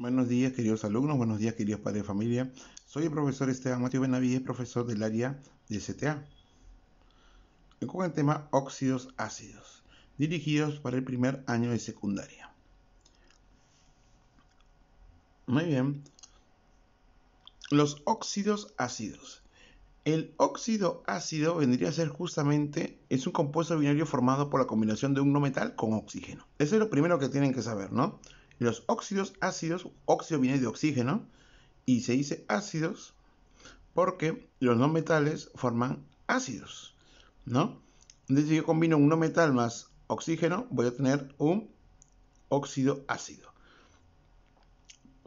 Buenos días, queridos alumnos, buenos días, queridos padres de familia. Soy el profesor Esteban Mateo Benavides, profesor del área de CTA. Con el tema óxidos ácidos, dirigidos para el primer año de secundaria. Muy bien. Los óxidos ácidos. El óxido ácido vendría a ser justamente, es un compuesto binario formado por la combinación de un no metal con oxígeno. Eso es lo primero que tienen que saber, ¿no? los óxidos ácidos, óxido viene de oxígeno, y se dice ácidos porque los no metales forman ácidos, ¿no? Entonces, si yo combino un no metal más oxígeno, voy a tener un óxido ácido.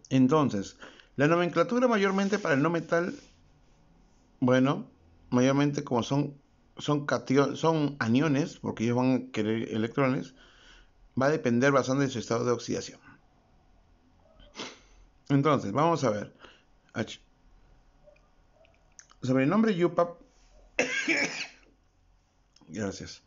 Entonces, la nomenclatura mayormente para el no metal, bueno, mayormente como son, son, son aniones, porque ellos van a querer electrones, va a depender basándose en su estado de oxidación. Entonces, vamos a ver. H. Sobre el nombre Yupap. Gracias.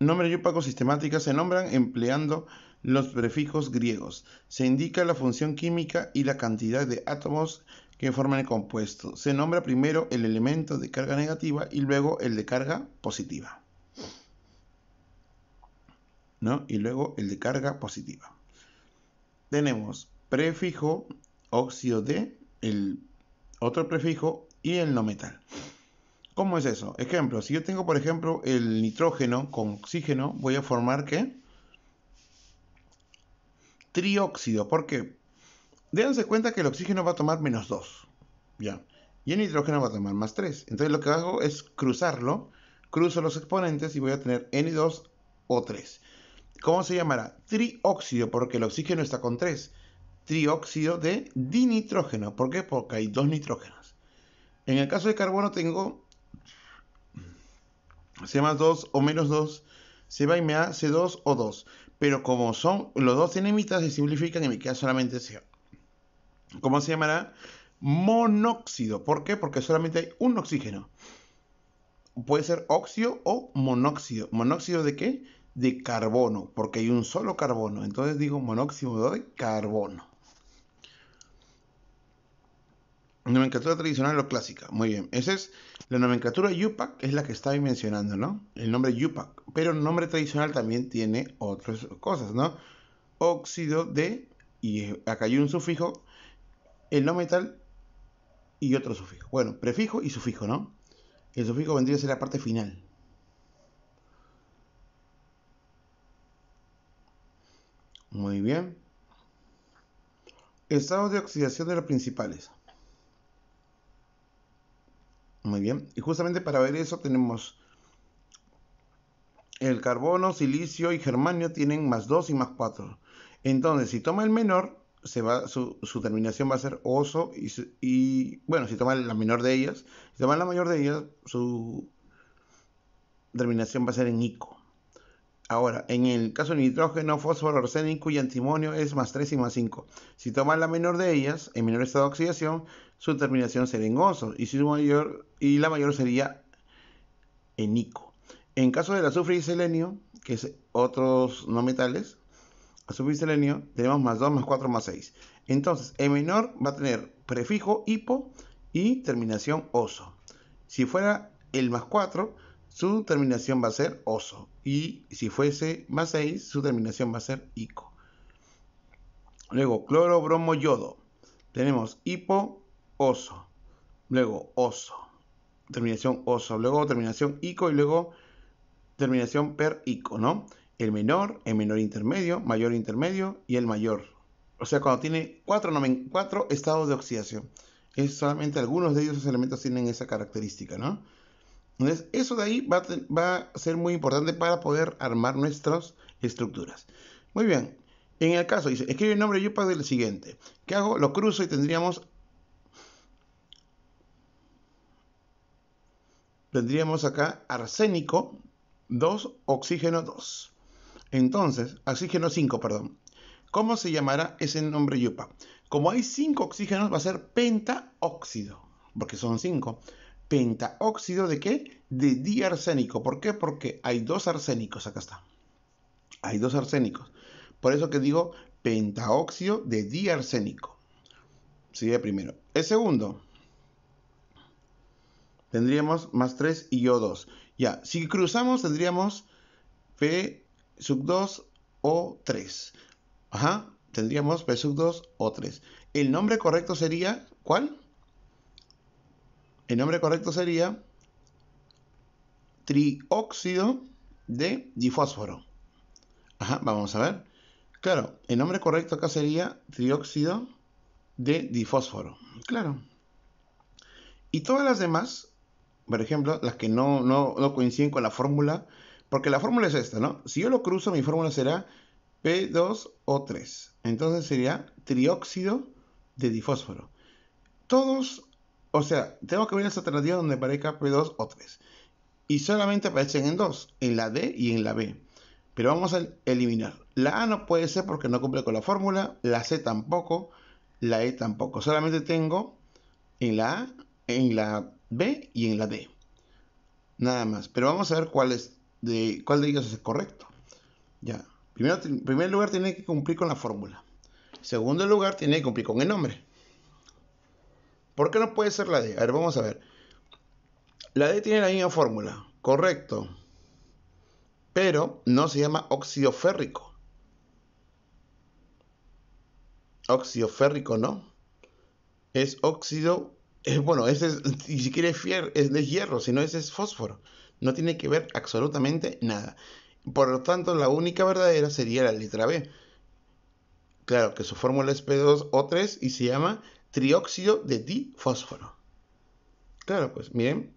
Nombres o sistemática se nombran empleando los prefijos griegos. Se indica la función química y la cantidad de átomos que forman el compuesto. Se nombra primero el elemento de carga negativa y luego el de carga positiva. ¿No? Y luego el de carga positiva. Tenemos prefijo óxido de, el otro prefijo y el no metal. ¿Cómo es eso? Ejemplo, si yo tengo por ejemplo el nitrógeno con oxígeno, voy a formar ¿qué? Trióxido, porque déjense cuenta que el oxígeno va a tomar menos 2, ¿ya? Y el nitrógeno va a tomar más 3. Entonces lo que hago es cruzarlo, cruzo los exponentes y voy a tener N2O3. ¿Cómo se llamará? Trióxido, porque el oxígeno está con 3 trióxido de dinitrógeno. ¿Por qué? Porque hay dos nitrógenos. En el caso de carbono tengo C más 2 o menos 2, C y me hace C2 o 2. Pero como son los dos enemitas, se simplifican y me queda solamente C. ¿Cómo se llamará? Monóxido. ¿Por qué? Porque solamente hay un oxígeno. Puede ser óxido o monóxido. ¿Monóxido de qué? de carbono, porque hay un solo carbono. Entonces digo monóxido de carbono. Nomenclatura tradicional o clásica. Muy bien. Esa es la nomenclatura Yupac, es la que estaba mencionando, ¿no? El nombre Yupac. Pero el nombre tradicional también tiene otras cosas, ¿no? Óxido de, y eh, acá hay un sufijo, el no metal y otro sufijo. Bueno, prefijo y sufijo, ¿no? El sufijo vendría a ser la parte final. Muy bien. Estados de oxidación de los principales. Muy bien. Y justamente para ver eso tenemos el carbono, silicio y germanio tienen más 2 y más 4. Entonces, si toma el menor, se va, su, terminación va a ser oso y, y, bueno, si toma la menor de ellas, si toma la mayor de ellas, su terminación va a ser en ico. Ahora, en el caso de nitrógeno, fósforo, arsénico y antimonio es más 3 y más 5. Si tomas la menor de ellas, en menor estado de oxidación, su terminación será en oso y, mayor, y la mayor sería enico. En caso del azufre y selenio, que es otros no metales, azufre y selenio, tenemos más 2, más 4, más 6. Entonces, en menor va a tener prefijo hipo y terminación oso. Si fuera el más 4, su terminación va a ser oso. Y si fuese más 6, su terminación va a ser ico. Luego, cloro, bromo, yodo. Tenemos hipo, oso. Luego, oso. Terminación oso. Luego, terminación ico. Y luego, terminación per ico, ¿no? El menor, el menor intermedio, mayor intermedio y el mayor. O sea, cuando tiene cuatro, estados de oxidación. Es solamente algunos de ellos, elementos tienen esa característica, ¿no? Entonces, eso de ahí va a, ser muy importante para poder armar nuestras estructuras. Muy bien, en el caso, dice, escribe el nombre yupa del siguiente. ¿Qué hago? Lo cruzo y tendríamos... Tendríamos acá arsénico 2, oxígeno 2. Entonces, oxígeno 5, perdón. ¿Cómo se llamará ese nombre yupa? Como hay 5 oxígenos, va a ser pentaóxido, porque son 5 pentaóxido de qué? De diarsénico. ¿Por qué? Porque hay dos arsénicos, acá está. Hay dos arsénicos. Por eso que digo pentaóxido de diarsénico. sigue primero. El segundo. Tendríamos más 3 y O2. Ya, si cruzamos tendríamos P sub 2 O3. Ajá, tendríamos P sub 2 O3. El nombre correcto sería, ¿cuál? El nombre correcto sería trióxido de difósforo. Ajá, vamos a ver. Claro, el nombre correcto acá sería trióxido de difósforo. Claro. Y todas las demás, por ejemplo, las que no, coinciden con la fórmula, porque la fórmula es esta, ¿no? Si yo lo cruzo, mi fórmula será P2O3. Entonces sería trióxido de difósforo. Todos o sea, tengo que ver las alternativas donde aparezca P2 o 3. Y solamente aparecen en dos, en la D y en la B. Pero vamos a eliminar. La A no puede ser porque no cumple con la fórmula, la C tampoco, la E tampoco. Solamente tengo en la A, en la B y en la D. Nada más. Pero vamos a ver cuál, es de, cuál de ellos es correcto. Ya. Primero, en primer lugar tiene que cumplir con la fórmula. Segundo lugar tiene que cumplir con el nombre. ¿Por qué no puede ser la D? A ver, vamos a ver. La D tiene la misma fórmula, correcto. Pero no se llama óxido férrico. Óxido férrico, ¿no? Es óxido, es, bueno, ese es, ni siquiera es, fier, es de hierro, sino ese es fósforo. No tiene que ver absolutamente nada. Por lo tanto, la única verdadera sería la letra B. Claro que su fórmula es P2O3 y se llama trióxido de difósforo. Claro, pues miren,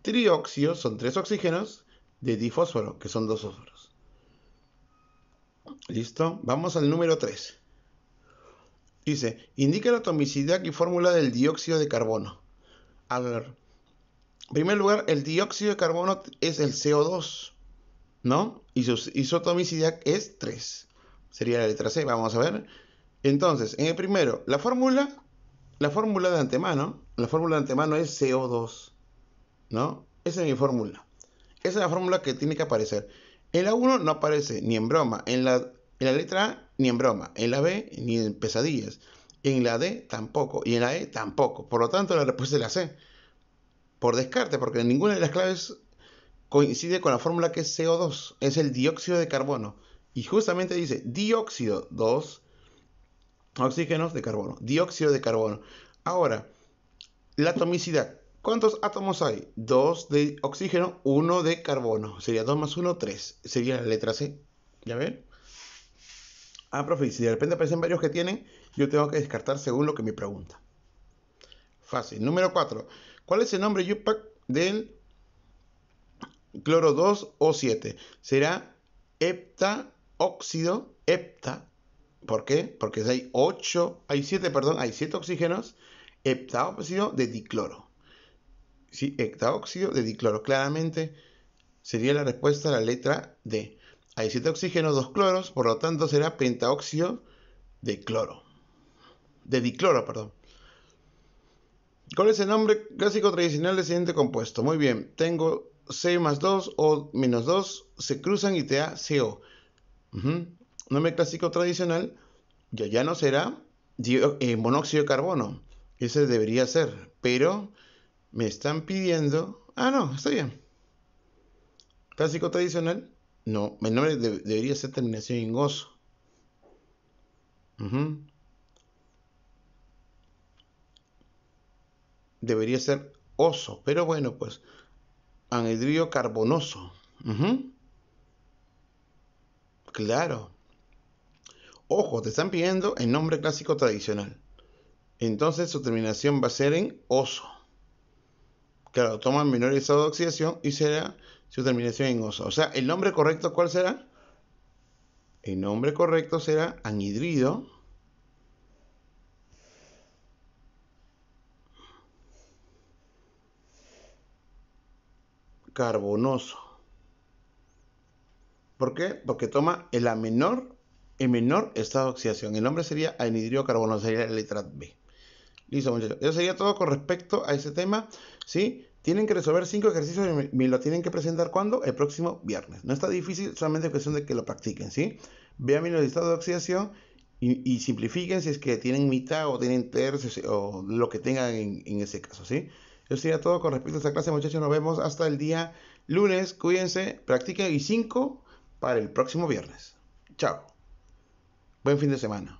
trióxido son tres oxígenos de difósforo, que son dos fósforos. Listo, vamos al número 3. Dice, indica la atomicidad y fórmula del dióxido de carbono. A ver, en primer lugar, el dióxido de carbono es el CO2, ¿no? Y su, y su atomicidad es 3. Sería la letra C, vamos a ver. Entonces, en el primero, la fórmula la fórmula de antemano, la fórmula de antemano es CO2, ¿no? Esa es mi fórmula. Esa es la fórmula que tiene que aparecer. En la 1 no aparece ni en broma, en la, en la letra A ni en broma, en la B ni en pesadillas, en la D tampoco y en la E tampoco. Por lo tanto, la respuesta es la C. Por descarte, porque ninguna de las claves coincide con la fórmula que es CO2, es el dióxido de carbono. Y justamente dice dióxido 2 oxígenos de carbono, dióxido de carbono. Ahora, la atomicidad. ¿Cuántos átomos hay? Dos de oxígeno, uno de carbono. Sería dos más uno, tres. Sería la letra C. ¿Ya ven? Ah, profe, si de repente aparecen varios que tienen, yo tengo que descartar según lo que me pregunta. Fácil. Número 4. ¿Cuál es el nombre UPAC del cloro 2 o 7? Será heptaóxido, hepta, ¿Por qué? Porque hay 8, hay 7, perdón, hay 7 oxígenos, heptaóxido de dicloro. Sí, heptaóxido de dicloro. Claramente sería la respuesta a la letra D. Hay 7 oxígenos, 2 cloros, por lo tanto será pentaóxido de cloro. De dicloro, perdón. ¿Cuál es el nombre clásico tradicional del siguiente compuesto? Muy bien, tengo C más 2 o menos 2, se cruzan y te da CO nombre clásico tradicional ya, ya no será eh, monóxido de carbono. Ese debería ser. Pero me están pidiendo. Ah, no, está bien. Clásico tradicional. No, el nombre debería ser terminación en "-oso". Debería ser oso, pero bueno, pues anhidrio carbonoso. Claro. Ojo, te están pidiendo el nombre clásico tradicional. Entonces su terminación va a ser en oso. Claro, el menor estado de oxidación y será su terminación en oso. O sea, el nombre correcto, ¿cuál será? El nombre correcto será anhidrido. carbonoso. ¿Por qué? Porque toma el a menor en menor estado de oxidación. El nombre sería anhidrio carbono, sería la letra B. Listo, muchachos. Eso sería todo con respecto a ese tema. ¿sí? Tienen que resolver cinco ejercicios y me lo tienen que presentar cuando? El próximo viernes. No está difícil, solamente es cuestión de que lo practiquen. ¿sí? Vean bien el estado de oxidación y, simplifiquen si es que tienen mitad o tienen tercios o lo que tengan en, en ese caso. ¿sí? Eso sería todo con respecto a esta clase, muchachos. Nos vemos hasta el día lunes. Cuídense, practiquen y 5 para el próximo viernes. Chao. Buen fin de semana.